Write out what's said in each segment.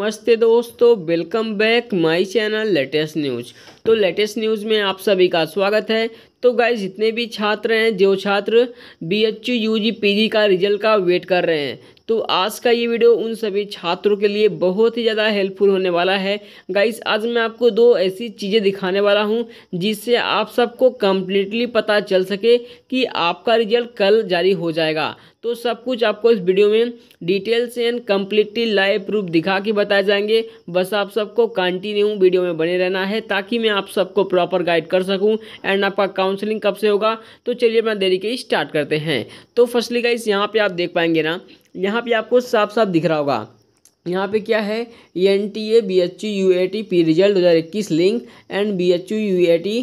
नमस्ते दोस्तों welcome back my channel latest news तो लेटेस्ट न्यूज में आप सभी का स्वागत है तो गाइज जितने भी छात्र हैं जो छात्र B H U G P G का रिजल्ट का वेट कर रहे हैं तो आज का ये वीडियो उन सभी छात्रों के लिए बहुत ही ज़्यादा हेल्पफुल होने वाला है गाइस आज मैं आपको दो ऐसी चीज़ें दिखाने वाला हूँ जिससे आप सबको कम्प्लीटली पता चल सके कि आपका रिजल्ट कल जारी हो जाएगा तो सब कुछ आपको इस वीडियो में details and completely live proof दिखा के बताए जाएंगे बस आप सबको कंटिन्यू वीडियो में बने रहना है ताकि मैं आप सबको प्रॉपर गाइड कर सकूँ एंड आपका काउंसलिंग कब से होगा तो चलिए अपना देरी के स्टार्ट करते हैं तो फर्स्टली गाइस यहाँ पे आप देख पाएंगे ना यहाँ पे आपको साफ साफ दिख रहा होगा यहाँ पे क्या है E N T A B H U A T P result दो हज़ार इक्कीस link and B H U A T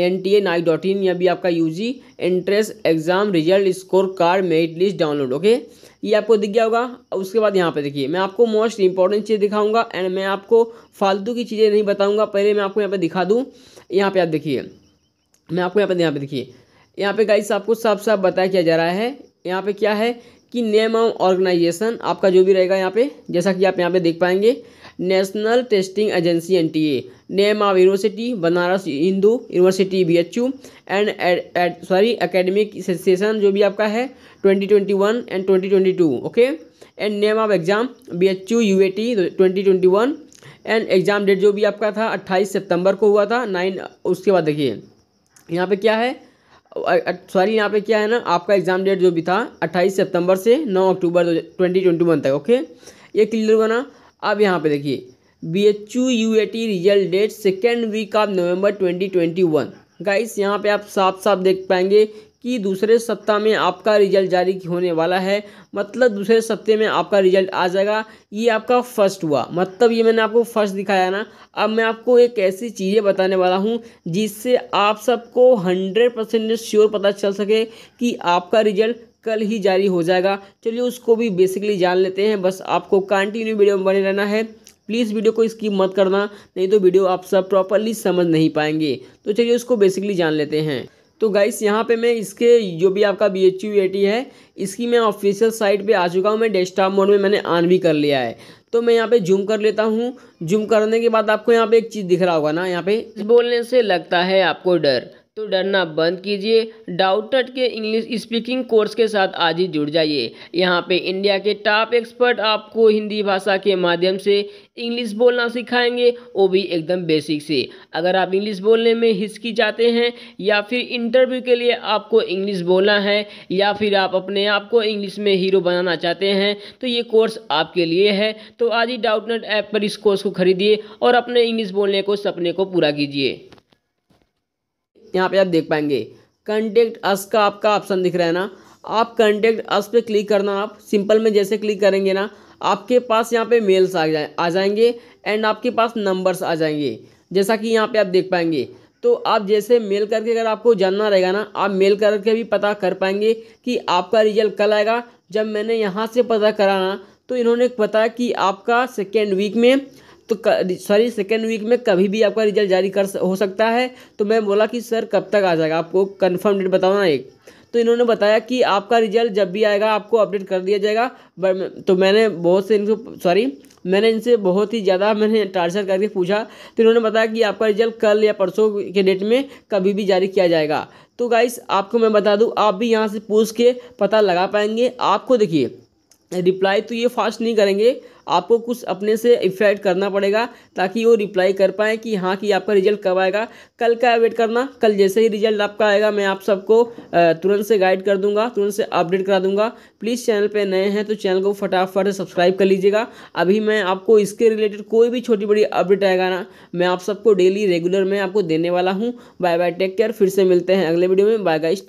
N T A nic dot in या भी आपका U G entrance exam result score card merit list download okay ये आपको दिख गया होगा उसके बाद यहाँ पे देखिए मैं आपको मोस्ट इंपॉर्टेंट चीज़ दिखाऊंगा एंड मैं आपको फालतू की चीज़ें नहीं बताऊँगा पहले मैं आपको यहाँ पर दिखा दूँ यहाँ पे आप देखिए मैं आपको यहाँ पर यहाँ पर देखिए यहाँ पे गाइस आपको साफ साफ बताया किया जा रहा है यहाँ पे क्या है कि नेम ऑफ ऑर्गेनाइजेशन आपका जो भी रहेगा यहाँ पे जैसा कि आप यहाँ पे देख पाएंगे national testing agency N T A name of university Banaras Hindu university B H U and sorry academic session जो भी आपका है twenty twenty one and twenty twenty two okay and name of exam B H U U A T twenty twenty one and exam date जो भी आपका था अट्ठाईस सितंबर को हुआ था नाइन उसके बाद देखिए यहाँ पे क्या है सॉरी यहाँ पे क्या है ना आपका एग्ज़ाम डेट जो भी था अट्ठाईस सितंबर से नौ अक्टूबर ट्वेंटी ट्वेंटी वन तक ओके ये क्लियर बना अब यहाँ पे देखिए B H U U A T result date second week of November twenty twenty one guys यहाँ पे आप साफ साफ देख पाएंगे कि दूसरे सप्ताह में आपका रिजल्ट जारी होने वाला है मतलब दूसरे सप्ते में आपका रिजल्ट आ जाएगा ये आपका फर्स्ट हुआ मतलब ये मैंने आपको फर्स्ट दिखाया ना अब मैं आपको एक ऐसी चीज़ें बताने वाला हूँ जिससे आप सबको हंड्रेड परसेंट श्योर पता चल सके कि आपका रिजल्ट कल ही जारी हो जाएगा चलिए उसको भी बेसिकली जान लेते हैं बस आपको कंटिन्यू वीडियो में बने रहना है प्लीज़ वीडियो को स्किप मत करना नहीं तो वीडियो आप सब प्रॉपरली समझ नहीं पाएंगे तो चलिए उसको बेसिकली जान लेते हैं तो गाइस यहाँ पे मैं इसके जो भी आपका बी एच है इसकी मैं ऑफिशियल साइट पे आ चुका हूँ मैं डेस्कटॉप मोड में मैंने ऑन भी कर लिया है तो मैं यहाँ पे जूम कर लेता हूँ जूम करने के बाद आपको यहाँ पे एक चीज़ दिख रहा होगा ना यहाँ पे बोलने से लगता है आपको डर तो डरना बंद कीजिए डाउटनेट के इंग्लिश स्पीकिंग कोर्स के साथ आज ही जुड़ जाइए यहाँ पे इंडिया के टॉप एक्सपर्ट आपको हिंदी भाषा के माध्यम से इंग्लिश बोलना सिखाएंगे वो भी एकदम बेसिक से अगर आप इंग्लिश बोलने में चाहते हैं या फिर इंटरव्यू के लिए आपको इंग्लिश बोलना है या फिर आप अपने आप को इंग्लिश में हीरो बनाना चाहते हैं तो ये कोर्स आपके लिए है तो आज ही डाउटनेट ऐप पर इस कोर्स को खरीदिए और अपने इंग्लिश बोलने को सपने को पूरा कीजिए यहाँ पे आप देख पाएंगे कंटेक्ट अस का आपका ऑप्शन दिख रहा है ना आप कंटेक्ट अस पे क्लिक करना आप सिंपल में जैसे क्लिक करेंगे ना आपके पास यहाँ पे मेल्स आ जाए आ जाएंगे एंड आपके पास नंबर्स आ जाएंगे जैसा कि यहाँ पे आप देख पाएंगे तो आप जैसे मेल करके अगर आपको जानना रहेगा ना आप मेल करके भी पता कर पाएंगे कि आपका रिजल्ट कल आएगा जब मैंने यहाँ से पता कराना तो इन्होंने बताया कि आपका सेकेंड वीक में तो सॉरी सेकेंड वीक में कभी भी आपका रिजल्ट जारी कर हो सकता है तो मैं बोला कि सर कब तक आ जाएगा आपको कन्फर्म डेट बताना एक तो इन्होंने बताया कि आपका रिजल्ट जब भी आएगा आपको अपडेट कर दिया जाएगा बट तो मैंने बहुत से इनको सॉरी मैंने इनसे बहुत ही ज़्यादा मैंने टार्चर करके पूछा तो इन्होंने बताया कि आपका रिजल्ट कल या परसों के डेट में कभी भी जारी किया जाएगा तो गाइस आपको मैं बता दूँ आप भी यहाँ से पूछ के पता लगा पाएंगे आपको देखिए रिप्लाई तो ये फास्ट नहीं करेंगे आपको कुछ अपने से इफेक्ट करना पड़ेगा ताकि वो रिप्लाई कर पाए कि हाँ कि आपका रिजल्ट कब आएगा कल का वेट करना कल जैसे ही रिजल्ट आपका आएगा मैं आप सबको तुरंत से गाइड कर दूंगा तुरंत से अपडेट करा दूंगा प्लीज़ चैनल पे नए हैं तो चैनल को फटाफट सब्सक्राइब कर लीजिएगा अभी मैं आपको इसके रिलेटेड कोई भी छोटी बड़ी अपडेट आएगा ना मैं आप सबको डेली रेगुलर में आपको देने वाला हूँ बाय बाय टेक केयर फिर से मिलते हैं अगले वीडियो में बाय गाइस